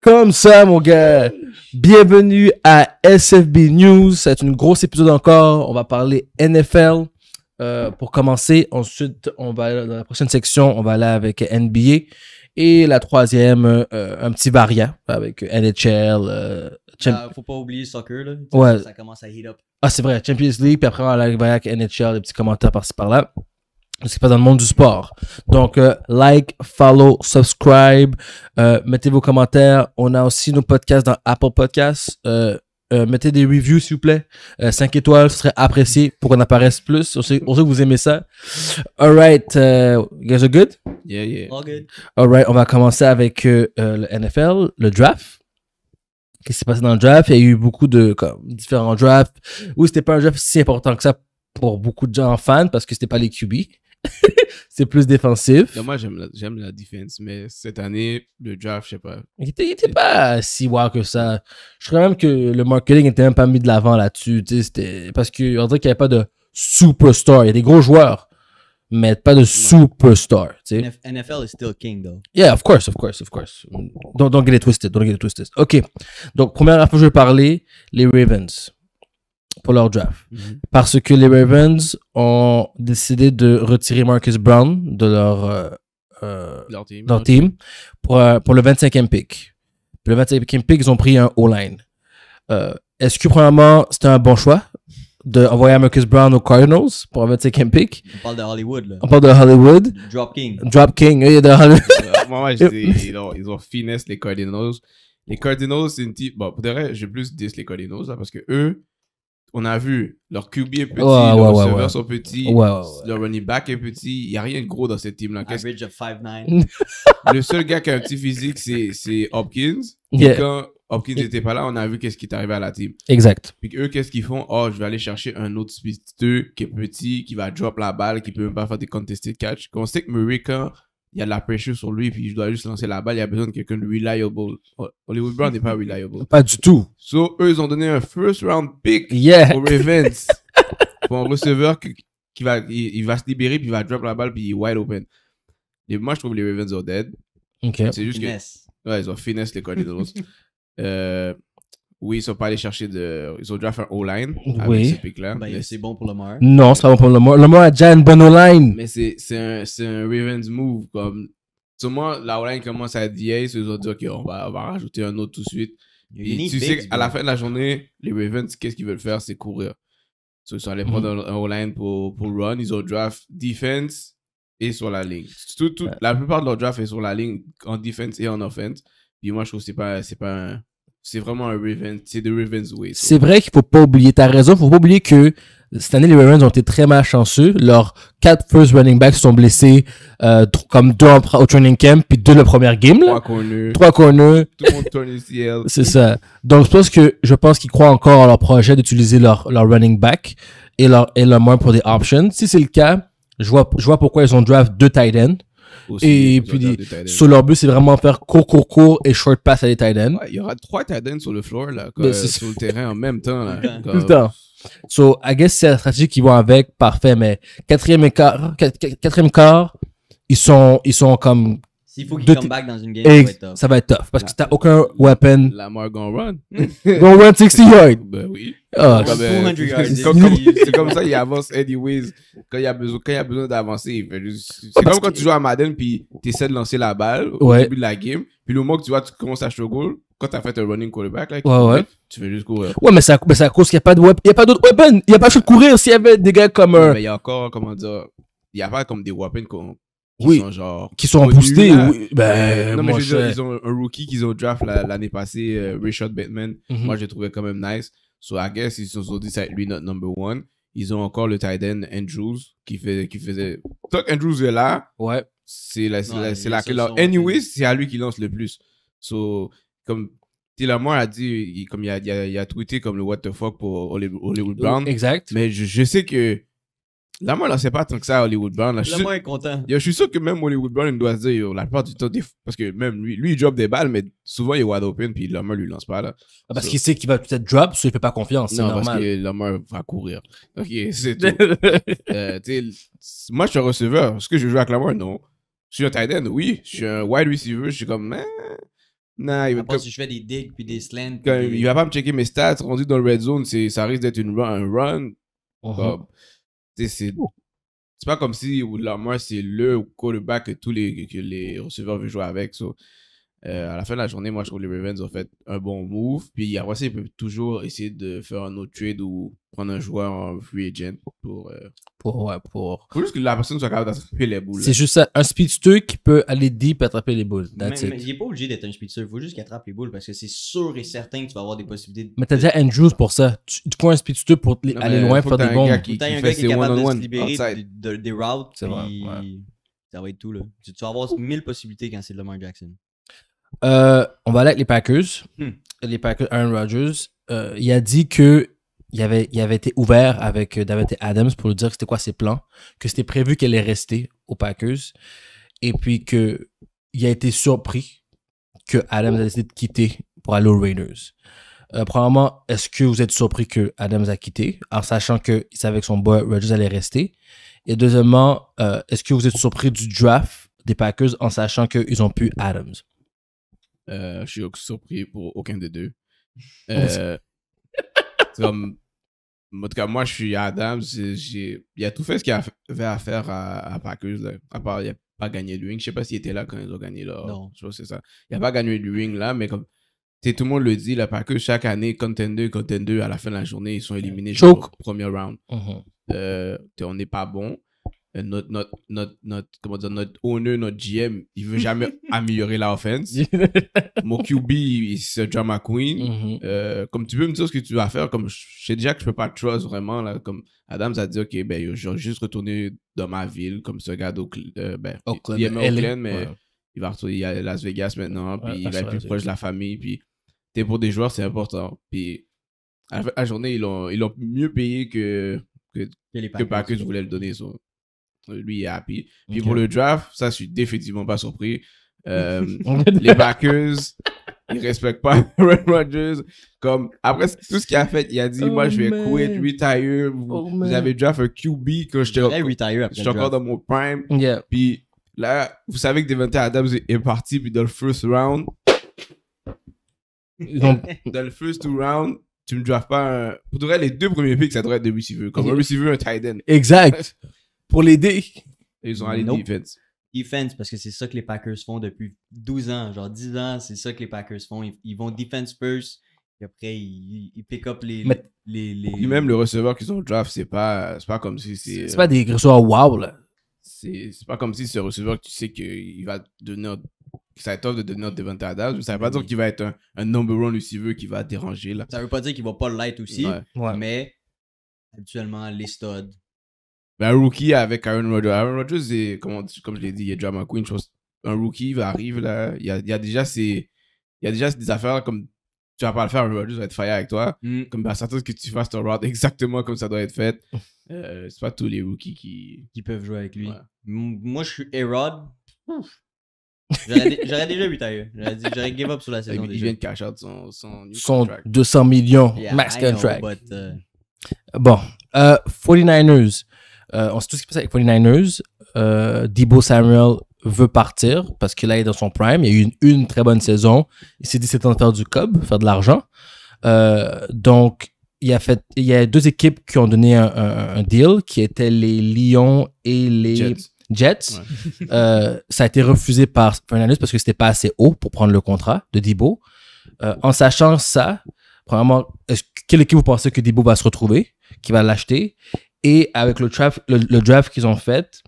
Comme ça, mon gars. Bienvenue à SFB News. C'est une grosse épisode encore. On va parler NFL euh, pour commencer. Ensuite, on va dans la prochaine section, on va aller avec NBA. Et la troisième, euh, un petit variant avec NHL. Euh, ah, faut pas oublier soccer, là. Ça commence à heat up. Ah, c'est vrai, Champions League. Puis après, on va aller avec NHL, des petits commentaires par-ci par-là ce qui dans le monde du sport. Donc, euh, like, follow, subscribe, euh, mettez vos commentaires. On a aussi nos podcasts dans Apple Podcasts. Euh, mettez des reviews, s'il vous plaît. 5 étoiles, ce serait apprécié pour qu'on apparaisse plus. On sait, sait, que vous aimez ça. All right. you guys are good? Yeah, yeah. All good. right. On va commencer avec le NFL, le draft qu'est-ce qui s'est passé dans le draft. Il y a eu beaucoup de différents drafts Oui, c'était pas un draft si important que ça pour beaucoup de gens fans parce que c'était pas les QB. c'est plus défensif. moi, j'aime la, défense, mais cette année, le draft, je sais pas. Il était, pas si wow que ça. Je crois même que le marketing n'était même pas mis de l'avant là-dessus. parce qu'on dirait qu'il n'y avait pas de superstar. Il y a des gros joueurs, mais pas de superstar. Tu NFL is still king, though. Yeah, of course, of course, of course. Don't, don't get it twisted. Don't get it twisted. OK. Donc, première fois que je vais parler, les Ravens pour leur draft. Mhm. Parce que les Ravens ont décidé de retirer Marcus Brown de leur, euh, euh, team, pour, euh, pour, le 25e pick. le 25e pick, ils ont pris un O-line. Est-ce que, premièrement, c'était un bon choix d'envoyer Marcus Brown aux Cardinals pour un 25e pick? On parle de Hollywood. Là. On parle de Hollywood. Drop King. Drop King, il de Hollywood. Moi, je dis, ils ont, ils ont finesse les Cardinals. Les Cardinals, c'est une team. Bon, pour de j'ai plus 10 les Cardinals, hein, parce que eux, on a vu, leur QB est petit, ouais, leurs ouais, sont petits, leur running back est petit. Il n'y a rien de gros dans cette team-là. Average of 5'9". le seul gars qui a un petit physique, c'est Hopkins. Et Quand Hopkins n'était pas là, on a vu qu'est-ce qui est arrivé à la team. Exact. Puis eux, qu'est-ce qu'ils font? Oh, je vais aller chercher un autre speedster qui est petit, qui va drop la balle, qui peut même pas faire des contested catch. On sait que murica il y a de la pression sur lui, puis je dois juste lancer la balle. Il y a besoin de quelqu'un de reliable. Hollywood Brown n'est pas reliable. Pas du tout. So, eux, ils ont donné un first round pick aux Ravens pour un receveur qui, va, il, va se libérer, puis il va drop la balle, puis il est wide open. moi, je trouve les Ravens sont dead. Okay. C'est juste finesse. que. ils ont finesse les Cardinals. euh, oui, ils sont pas allés chercher de. Ils ont draft fait un O-line avec oui. ce pick-là. Ben, c'est bon pour le Lamar. Non, c'est pas bon pour Le Lamar a déjà une bonne O-line. Mais c'est un, un Ravens move. Comme... moi, la O-line commence à DA, ils ont dit, OK, on va, on rajouter un autre tout de suite. Et tu sais, à la fin de la journée, les Ravens, qu'est-ce qu'ils veulent faire C'est courir. ils sont allés prendre mhm. un O-line pour, pour run. Ils ont draft defense et sur la ligne. Tout, tout, La plupart de leur draft est sur la ligne en defense et en offense. Puis moi, je trouve que c'est pas, pas c'est vraiment un Ravens, c'est de Ravens way. C'est vrai qu'il faut pas oublier, t'as raison, faut pas oublier que cette année les Ravens ont été très mal chanceux. Leurs quatre first running backs sont blessés, euh, comme deux au training camp puis deux la première game. Trois corners. Trois corners. Tout le monde C'est ça. Donc je pense que je pense qu'ils croient encore à leur projet d'utiliser leur, leur running back et leur et leur moins pour des options. Si c'est le cas, je vois je vois pourquoi ils ont draft deux tight ends et puis, sur leur but, c'est vraiment faire court, court, court et short pass à des tight ends. il y aura trois tight ends sur le floor, là, ben, sur le terrain en même temps. Là, So, I guess c'est la stratégie qui va avec, parfait, mais quatrième quart, quatrième quart, ils sont, ils sont comme. S'il faut qu'ils come back dans une game, ça va être tough. Ça va être tough parce que t'as aucun weapon. La mort gonna run. gonna run 60 yards. ben oui c'est comme, ça, il avance anyways. Quand il a besoin, quand il a besoin d'avancer, c'est comme quand tu joues à Madden puis tu essaies de lancer la balle au début de la game. Puis le moment que tu vois, tu commences à show goal, quand as fait un running quarterback, là, tu fais juste courir. Ouais, mais ça à, cause qu'il n'y a pas de il n'y a pas d'autres weapons. Il n'y a pas de de courir s'il y avait des gars comme. Euh, mais il y a encore, comment dire, il n'y a pas comme des weapons qui sont genre qui sont boostés ben non, mais moi, je ils ont un rookie qu'ils ont draft l'année passée euh, Richard Bateman mhm. moi je trouvé quand même nice So I guess ils se sont dit, ça lui notre number one. Ils ont encore le tight end Andrews qui, fait, qui faisait. Tant Andrews est là, ouais. c'est la, c'est la, c'est la, Anyway, c'est à lui qui lance le plus. So, comme Tillamore a dit, il, comme il a, il, a, tweeté comme le what the fuck pour Hollywood Brown. Exact. Mais je, je sais que Là, moi, là, c'est pas tant que ça, Hollywood Brown. Là, suis est content. je suis sûr que même Hollywood Brown, il doit se dire, la plupart du temps, parce que même lui, lui, il drop des balles, mais souvent, il est wide open, puis Lamar lui lance pas, là. Ah, parce qu'il sait qu'il va peut-être drop, parce qu'il il fait pas confiance. c'est normal. parce que Lamar va courir. Ok, c'est tout. Euh, moi, je suis un receveur. Est-ce que je joue avec Lamar? Non. Je suis un tight end, oui. Je suis un wide receiver, je suis comme, Non, il va si je fais des digs puis des slants. Il va pas me checker mes stats. On dit dans le red zone, ça risque d'être un run. Oh. Oh. c'est pas comme si Lamar, c'est le quarterback que tous les, que les receveurs veulent jouer avec. Euh, à la fin de la journée, moi, je trouve que les Ravens ont fait un bon move. Puis après ça, ils peuvent toujours essayer de faire un autre trade ou prendre un joueur en free agent pour. Euh, pour, ouais, pour. Faut juste que la personne soit capable d'attraper les boules. C'est juste ça, un speedster qui peut aller deep et attraper les boules. mais, il n'est pas obligé d'être un speedster. Il faut juste qu'il attrape les boules parce que c'est sûr et certain que tu vas avoir des possibilités. Mais t'as déjà Andrews pour ça. Tu, crois un speedster pour aller loin, faire des bombes. T'as un gars qui, est capable de se libérer des routes. C'est Ouais. Ça va être tout, là. Tu, tu vas avoir 1000 possibilités quand c'est Lamar Jackson. Euh, on va aller avec les Packers. Hmm. Les Packers, Aaron Rodgers. Euh, il a dit que il avait, il avait été ouvert avec David Adams pour lui dire c'était quoi ses plans, que c'était prévu qu'elle est restée aux Packers, et puis que il a été surpris que Adams a décidé de quitter pour aller aux Raiders. Euh, premièrement, est-ce que vous êtes surpris que Adams a quitté, en sachant qu'il savait que son boy Rodgers allait rester? Et deuxièmement, est-ce que vous êtes surpris du draft des Packers en sachant qu'ils ont pu Adams? Euh, je suis surpris pour aucun des deux. Euh, comme, en tout cas, moi, je suis Adam, J'ai, il a tout fait ce qu'il avait à faire à, à Packers. À part, il n'a pas gagné le wing Je sais pas s'il était là quand ils ont gagné leur. Non. c'est ça. Il n'a pas gagné le wing là, mais comme tout le monde le dit, là, Packers, chaque année, contender, contender, à la fin de la journée, ils sont éliminés. Choke. premier round. Mm-hmm. Euh, on n'est pas bon. Euh, notre, notre, notre, comment dire, notre owner, notre GM, il veut jamais améliorer la offense. Mon QB, c'est drama queen. Mm-hmm. Euh, comme tu peux me dire ce que tu vas faire, comme je sais déjà que je peux pas trust vraiment, là, comme Adams a dit, ok, ben, je vais juste retourner dans ma ville, comme ce gars d'Oakland. Euh, ben, il, il mais il va retourner à Las Vegas maintenant, puis il va être plus proche de la famille, puis pour des joueurs, c'est important. Puis à la, journée, ils l'ont mieux payé que, que, que je voulais le donner lui est happy. Puis pour le draft, ça, je suis définitivement pas surpris. Euh, les backers, ils respectent pas Aaron Rodgers. Comme, après tout ce qu'il a fait, il a dit, moi, je vais quitter, oh, quit, retire. Vous, oh, avez draft un QB quand j'étais encore dans mon prime. Puis là, vous savez que Devante Adams est parti, puis dans le first round, dans le first two round, tu me draftes pas un... Pour vrai, les deux premiers picks, ça devrait être des receivers. Comme un receiver, un tight end. Exact pour l'aider. Ils ont allé defense. Defense, parce que c'est ça que les Packers font depuis 12 ans, genre 10 ans, c'est ça que les Packers font. Ils, vont defense first, et après, ils, pick up les. Mais, les, les, même le receveur qu'ils ont draft, c'est pas, pas comme si c'est. C'est pas des receveurs wow, là. C'est pas comme si ce receveur, tu sais qu'il va devenir. Ça être de devenir Devonta Adams, mais ça veut pas dire qu'il va être un, un number one veut qui va déranger, là. Ça veut pas dire qu'il va pas light aussi, ouais. mais habituellement, les studs, ben, un rookie avec Aaron Rodgers. Aaron Rodgers, comme, comme je l'ai dit, il y est drama queen. Chose. Un rookie il arrive là. Il y a, déjà ces, il y a déjà des affaires comme tu vas pas le faire, Aaron Rodgers va être fire avec toi. Mm. Comme à ben, certaines que tu fasses ton route exactement comme ça doit être fait. Oh. euh, c'est pas tous les rookies qui... qui peuvent jouer avec lui. Moi, je suis Aaron. rod J'aurais déjà vu tailleux. J'aurais give up sur la saison. Il vient de cash out son, 200 millions max contract. Euh, bon, euh, 49ers. Euh, on sait tout ce qui passe avec 49ers. Euh, Samuel veut partir parce qu'il est dans son prime. Il y a eu une, très bonne saison. Il s'est dit c'est temps de faire du cob, faire de l'argent. Euh, donc, il y, a fait, il y a deux équipes qui ont donné un, deal qui étaient les Lions et les Jets. Euh, ça a été refusé par 49ers parce que c'était pas assez haut pour prendre le contrat de Dibo en sachant ça, premièrement, quelle équipe vous pensez que Debo va se retrouver, qui va l'acheter et avec le, draft, le, draft qu'ils ont fait,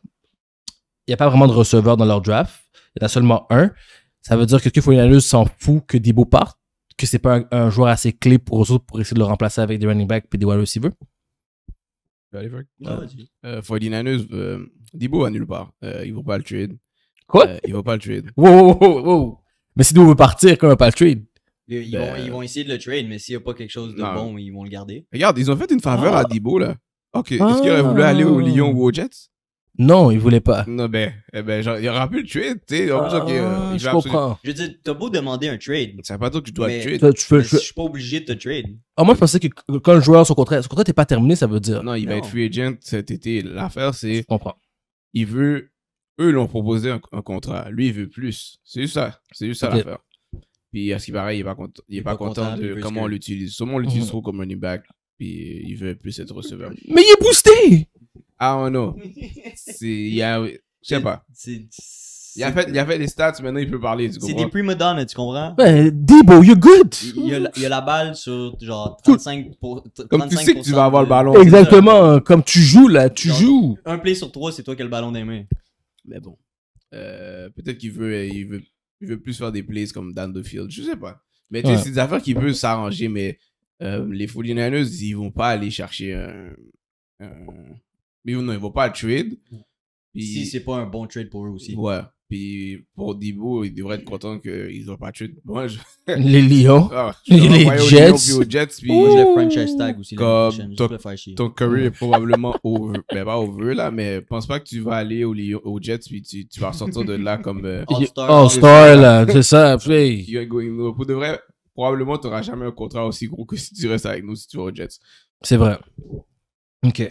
il n'y a pas vraiment de receveur dans leur draft. Il y en a seulement un. Ça veut dire que Kufo s'en fout que Debo parte, que c'est pas un, joueur assez clé pour eux autres pour essayer de le remplacer avec des running backs et des wide receivers. Ah, euh, 49 euh, euh, nulle part. Euh, il ils vont pas le trade. Quoi Ils vont pas le trade. Mais si Debo veut partir, quand même pas le trade ben, ils, vont, essayer de le trade, mais s'il n'y a pas quelque chose de bon, ils vont le garder. Regarde, ils ont fait une faveur ah. à DiBo là. Ok. Est-ce qu'il aurait voulu aller au ah. Lyon ou au Jets non, il voulait pas. Non, ben, eh ben il aurait pu le trade, tu euh, ah, je comprends. Je veux dire, t'as beau demander un trade. C'est pas toi que je dois je suis pas obligé de te trade. Ah, moi, je pensais que quand le joueur, son contrat, son contrat n'est pas terminé, ça veut dire. Non, il va être free agent cet été. L'affaire, c'est. Je comprends. Il veut. Eux l'ont proposé un, contrat. Lui, il veut plus. C'est juste ça. C'est juste ça l'affaire. Puis, à ce qui il est pas, il est pas, content, de comment on l'utilise. Sûrement, on l'utilise mhm. trop comme running back puis il veut plus être receveur. Mais il est boosté! Ah oh, non C'est, a, je sais pas. il a, fait, il a fait des stats, maintenant il peut parler, tu C'est des prima donna, tu comprends? Ben, Debo, you're good! Il, y a, la balle sur, genre, 35%. Pour, 35 comme tu sais que tu vas avoir le ballon. Exactement, euh, comme tu joues, là, tu joues. Un play sur trois, c'est toi qui as le ballon des mains. Mais bon. Euh, peut-être qu'il veut, il veut, plus faire des plays comme down the field, je sais pas. Mais tu sais, c'est des affaires qui peuvent s'arranger, mais euh, les 49ers, ils vont pas aller chercher un. un... Non, ils vont pas trade. Puis... Si c'est pas un bon trade pour eux aussi. Ouais. Puis pour Dibo, ils devraient être contents qu'ils n'ont pas trade. Moi, Les Lions. Ah, les Jets. Lions, puis aux Jets. Puis le franchise tag aussi. Comme ton, ton career est probablement au, Ben, pas over là, mais pense pas que tu vas aller aux, Lions, Jets. Puis tu, vas ressortir de là comme. Euh, All-Star. là, c'est ça. Play. You're going Pour de vrai, probablement, tu n'auras jamais un contrat aussi gros que si tu restes avec nous, si tu vas Jets. C'est vrai. OK.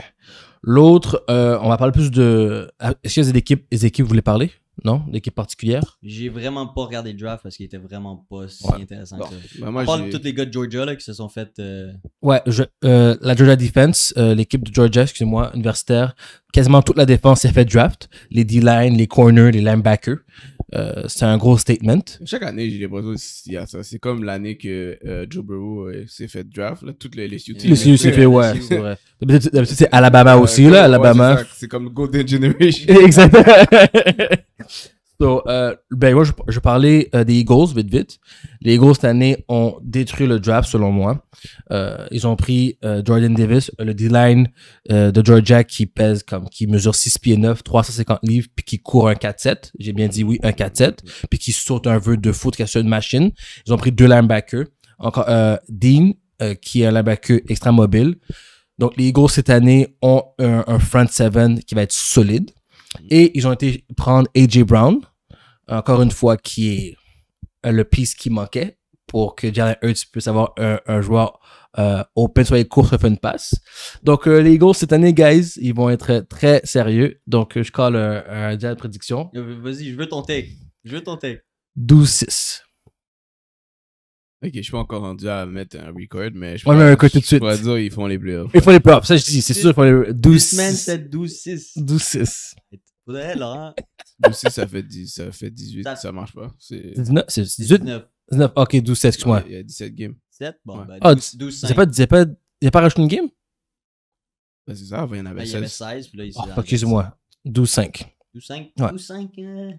L'autre, euh, on va parler plus de. Ah, est-ce que des équipes, les équipes voulez parler Non équipes particulières J'ai vraiment pas regardé le draft parce qu'il était vraiment pas si intéressant ça. Ben parle de tous les gars de Georgia qui se sont fait. Euh, ouais, euh, la Georgia Defense, l'équipe de Georgia, excusez-moi, universitaire, quasiment toute la défense s'est fait draft. Les D-line, les corners, les linebackers. Euh, c'est un gros statement. Chaque année, j'ai l'impression qu'il ça. C'est comme l'année que euh, Joe Burrow euh, s'est fait draft. Là, toutes les, les Les ouais. c'est D'habitude, c'est Alabama aussi, là, Alabama. c'est comme Golden Generation. Exactement. So, euh, ben moi, je, parlais euh, des Eagles vite vite. Les Eagles cette année ont détruit le draft selon moi. Euh, ils ont pris Jordan Davis, le D-line de Georgia qui pèse comme qui mesure 6 pieds 9, 350 livres, puis qui court un 4-7. J'ai bien dit oui, un 4-7, puis qui saute un vœu de foot qui a sur une machine. Ils ont pris deux linebackers. Encore Dean, qui est un linebacker extra mobile. Donc les Eagles cette année ont un, un front seven qui va être solide. Mm. Et ils ont été prendre AJ Brown, encore une fois, qui est euh, le piece qui manquait pour que Jalen Hurts puisse avoir un, joueur au euh, open, soit court, sur fun pass. Donc, euh, les Eagles, cette année, guys, ils vont être très sérieux. Donc, je colle un, prédiction. Vas-y, je veux tenter. Je veux tenter. 12-6. Ok, je suis pas encore rendu à mettre un record, mais je pourrais un tout de suite. dire, ils font les playoffs. Ils font les playoffs, ça je dis, c'est sûr, ils font les 12 semaines, 12, 6. 12, 6. Laurent. 12, 6, ça fait, ça fait 18, ça, marche pas. C'est c'est 18? 19. 19, ok, 12, 7, excuse-moi. Il y a 17 games. 7, bon, ben, 12, 5. Il n'y a pas, y a pas rajouté une game? Ben, c'est ça, il y en avait ben, 16. Il y avait 16, puis là, il excuse-moi. 12, 5. 12, 5? 12, 5. Euh...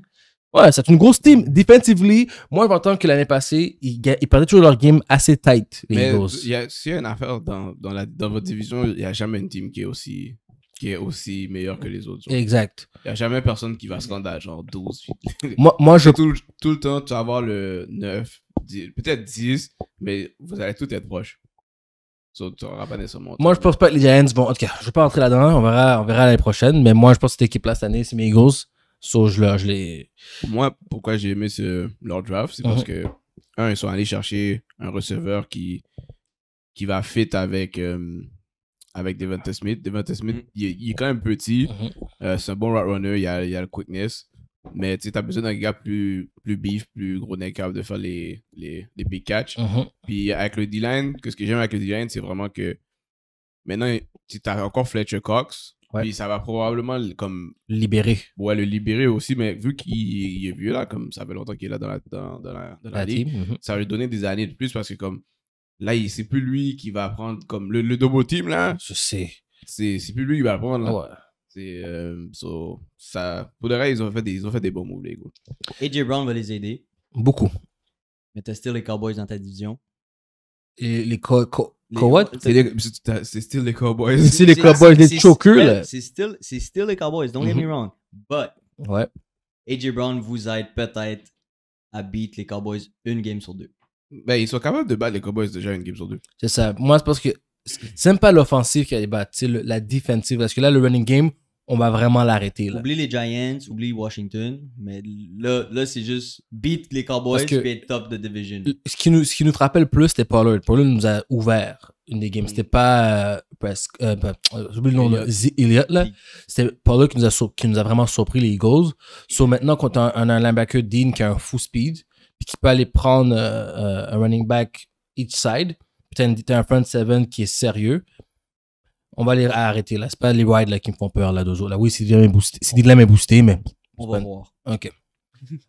Ouais, c'est une grosse team. Defensively, moi, j'entends que l'année passée, ils, ils perdaient toujours leur game assez tight, les Mais Eagles. S'il y a une affaire dans, dans, la, dans votre division, il n'y a jamais une team qui est aussi qui est aussi meilleure que les autres. Exact. Il n'y a jamais personne qui va se rendre à genre 12. moi, moi je... Tout, tout, le temps, tu vas avoir le 9, peut-être 10, mais vous allez tout être proche. tu n'auras pas nécessairement. Moi, je pense pas que les Giants vont. Ok, je ne vais pas rentrer là-dedans. On verra, on verra l'année prochaine. Mais moi, je pense que cette équipe-là, cette année, c'est mes Eagles je, je moi, pourquoi j'ai aimé ce, leur draft, c'est parce que, un, ils sont allés chercher un receveur qui, qui va fit avec, euh, avec Devante Smith. Devante Smith, mm-hmm. il, est quand même petit. Mm-hmm. Euh, c'est un bon route runner, il a, il a le quickness. Mais tu as besoin d'un gars plus, plus beef, plus gros capable de faire les, les, les big catch. Mm-hmm. Puis avec le D-line, que ce que j'aime avec le D-line, c'est vraiment que maintenant, tu as encore Fletcher Cox, puis ça va probablement comme libérer. Ouais, le libérer aussi, mais vu qu'il est vieux là, comme ça fait longtemps qu'il est là dans la, dans, la, la, ligue, team, mhm. ça va lui donner des années de plus parce que comme là, c'est plus lui qui va prendre comme le, le Team là. Je sais. C'est plus lui qui va prendre. Là. Ouais. C'est euh, ça. Pour le reste, ils ont fait des, ils ont fait des bons moves les gars. AJ Brown va les aider. Beaucoup. Mais tester les Cowboys dans ta division. Et les Cowboys. Cowboys, C'est still les Cowboys. C'est les Cowboys, les chokers, C'est still, les Cowboys, don't get me mhm. wrong. But, ouais. AJ Brown vous aide peut-être à beat les Cowboys une game sur deux. Ben, ils sont capables de battre les Cowboys déjà une game sur deux. C'est ça. Moi, c'est parce que c'est même pas l'offensive qui a battu, la défensive. Parce que là, le running game, on va vraiment l'arrêter. Oublie les Giants, oublie Washington, mais là, là c'est juste beat les Cowboys et top de division. Ce qui nous, ce qui le plus, c'était Pollard. Pollard nous a ouvert une des games. C'était pas. Euh, presque j'oublie euh, euh, le nom de Elliott, là. C'était Pollard qui nous, a qui nous a vraiment surpris les Eagles. So maintenant, quand on a, un, linebacker Dean qui a un full speed, puis qui peut aller prendre un running back each side, puis être un front seven qui est sérieux, on va les arrêter là. C'est pas les rides là qui me font peur là Dozo. Là oui, c'est de boosté, c'est de la mais on va voir. Ok.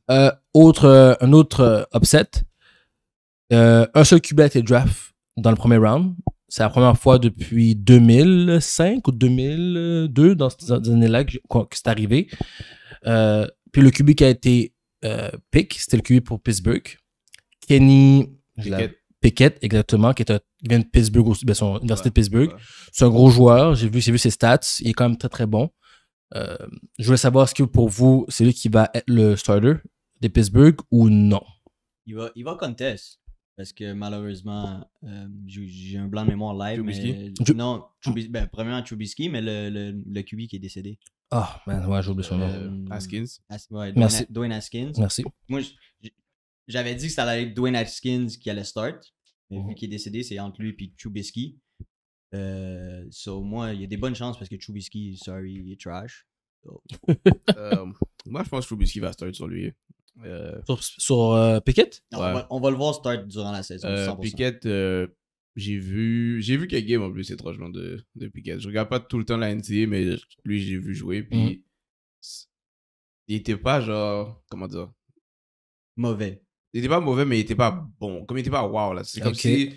Euh, autre, euh, un autre euh, upset. un seul QB a été draft dans le premier round. C'est la première fois depuis 2005 ou 2002 dans ces années-là que, c'est arrivé. puis le QB qui a été pick, c'était le QB pour Pittsburgh. Kenny Pickett. Pickett, exactement, qui est un il vient de Pittsburgh ben son université de Pittsburgh. C'est un gros joueur. J'ai vu, ses stats. Il est quand même très très bon. Euh, je voulais savoir est-ce que pour vous, c'est lui qui va être le starter des Pittsburgh ou non? Il va, il va Parce que malheureusement, euh, j'ai un blanc de mémoire live. non, ben, premièrement Trubisky, mais le, le, le QB qui est décédé. Ah, man, ouais, j'ai oublié son nom. Euh, Askins. ouais, Dwayne, Askins Merci. Moi, j'avais dit que ça allait être Dwayne Askins qui allait start vu mmh qu'il est décédé, c'est entre lui et Chubisky. Euh, so, moi, il y a des bonnes chances parce que Chubisky, sorry, il est trash. Euh, moi, je pense que Chubisky va start sur lui. Euh, sur, euh, Piquet Pickett on, va, le voir start durant la saison. 100%. Pickett, j'ai vu, j'ai vu quelques games en plus, étrangement, de, de Pickett. Je regarde pas tout le temps la NCA, mais lui, j'ai vu jouer. Puis, mmh il était pas genre, comment dire, mauvais. Il était pas mauvais, mais il était pas mmh. bon. Comme il était pas wow, là. C'est comme si.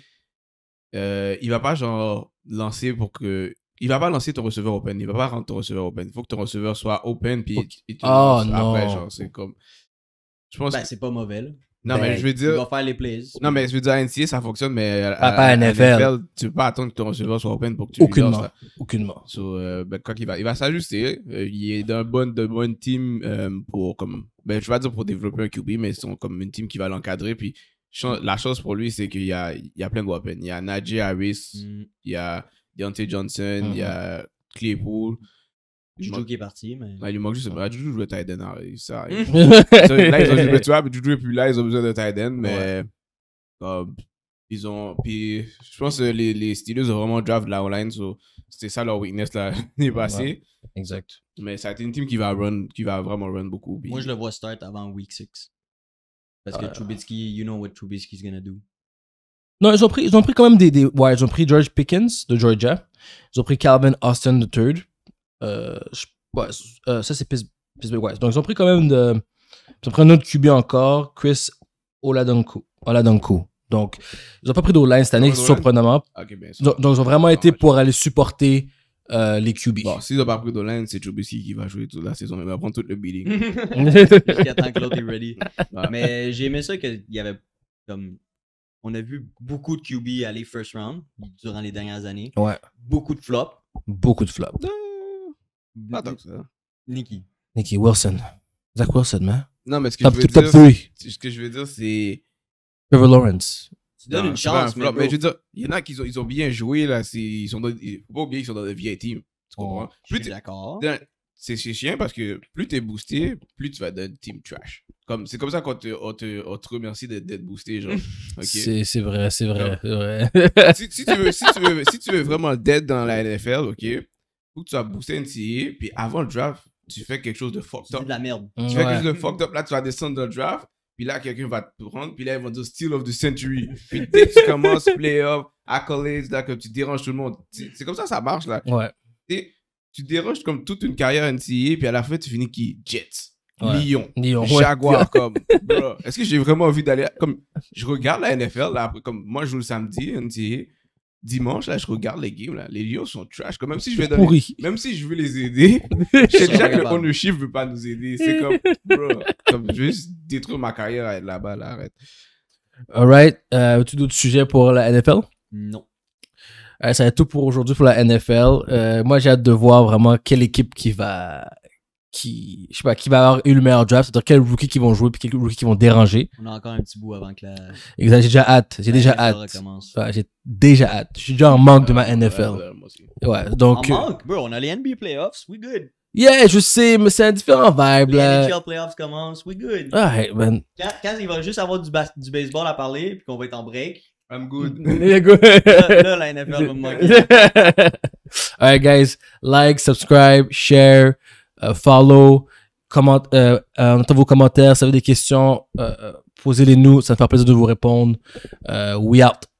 Euh, il va pas, genre, lancer pour que. Il va pas lancer ton receveur open. Il va pas rendre ton receveur open. Il faut que ton receveur soit open, puis te oh, après, genre. C'est comme. Je pense. Bah, c'est pas mauvais, ben, non, mais je veux dire. Non, mais je veux dire, à NCA, ça fonctionne, mais. À, NFL. Tu peux pas attendre que ton receveur soit open pour que tu Aucunement. Lances, Aucunement. So, euh, ben, quand il va, il va s'ajuster. Euh, il est d'un bon, de bonne team euh, pour, comme. Ben, je vais dire pour développer un QB, mais c'est sont comme une team qui va l'encadrer. Puis, la chose pour lui, c'est qu'il y a, il y a plein de weapons. Il y a Najee Harris, mm. il y a Deontay Johnson, il y mm-hmm. a Claypool. Juju qui est parti, mais. Bah, il manque juste. Bah, Juju le tight end, ça arrive. là, ils ont Juju est plus là, ils ont besoin de tight mais. Euh, ils ont. Puis, je pense que les, les Steelers ont vraiment draft la online, line so c'était ça leur weakness l'année passée. Exact. Mais ça a été une team qui va, run, qui va vraiment run beaucoup. Moi, je le vois start avant week 6. Parce que uh, Trubisky, you know what is gonna do. Non, ils ont pris, ils ont pris quand même des, des. Ouais, ils ont pris George Pickens de Georgia. Ils ont pris Calvin Austin de III. Euh, euh, ça, c'est Pittsburgh. Ouais. Donc, ils ont pris quand même de. Ils ont pris un autre QB encore, Chris Oladonko. Donc, ils n'ont pas pris d'O-line cette année, surprenamment. Ah, donc, ils ont vraiment ah, été pour aller supporter euh, les QB. Bon, s'ils n'ont pas pris d'O-line, c'est Trubisky qui va jouer toute la saison. Il va prendre tout le beating. Jusqu'à que l'autre est ready. Mais j'ai aimé ça qu'il y avait comme on a vu beaucoup de QB aller first round durant les dernières années. Ouais. Beaucoup de flops. Beaucoup de flops. Pas ah, tant Nicky. Nicky Wilson. Zach Wilson, man. Non, mais ce que je veux dire. Ce que je veux dire, c'est. Trevor Lawrence. Tu donnes une chance, mais, je veux dire, il y en a qui ont, ils ont bien joué, là. Ils sont dans, faut pas oublier qu'ils sont dans le vieilles teams. Tu comprends? d'accord. C'est chiant parce que plus t'es boosté, plus tu vas dans team trash. Comme, c'est comme ça qu'on te, on te, remercie d'être boosté, genre. C'est vrai, c'est vrai. si, tu veux, si tu veux vraiment dead dans la NFL, ok, ou tu vas booster NCA, puis avant le draft, tu fais quelque chose de fucked up. de la merde. Mm. Tu fais quelque chose de fucked up, là, tu vas descendre le draft, puis là, quelqu'un va te prendre, puis là, ils vont dire Steal of the Century. Puis dès que tu commences playoff, accolades, là, que tu déranges tout le monde. C'est comme ça ça marche, là. Ouais. tu déranges comme toute une carrière NCA, puis à la fin, tu finis qui Jets. Lyon, Jaguar, comme, est-ce que j'ai vraiment envie d'aller, comme, je regarde la NFL, là, comme, moi, je joue le samedi, NCA, dimanche, là, je regarde les games, là. Les Lions sont trash. Comme, même si je vais donner, même si je veux les aider, je déjà que le ownership veut pas nous aider. C'est comme, bro, comme juste détruire ma carrière là-bas, là, arrête. Alright. Euh, tu d'autres sujets pour la NFL? Non. Euh, ça va être tout pour aujourd'hui pour la NFL. Euh, moi, j'ai hâte de voir vraiment quelle équipe qui va qui, je sais pas, qui va avoir eu le meilleur draft, c'est-à-dire quels rookies qui vont jouer puis quels rookies qui vont déranger. On a encore un petit bout avant que la. Exact, j'ai déjà hâte, j'ai déjà hâte. Ouais, j'ai déjà hâte. Je suis déjà en manque de ma ah, NFL. ouais, donc. En euh, manque, bro, on a les NBA playoffs, we good. Yeah, je sais, mais c'est un différent vibe les NBA NHL playoffs commencent, we good. Alright, man. Quand, il va juste avoir du, bas du baseball à parler puis qu'on va être en break. I'm good. good. là, la NFL va me manquer. Alright, guys, like, subscribe, share. Euh, follow, comment, euh, euh vos commentaires, si vous avez des questions, euh, posez-les nous, ça me fait plaisir de vous répondre. we out.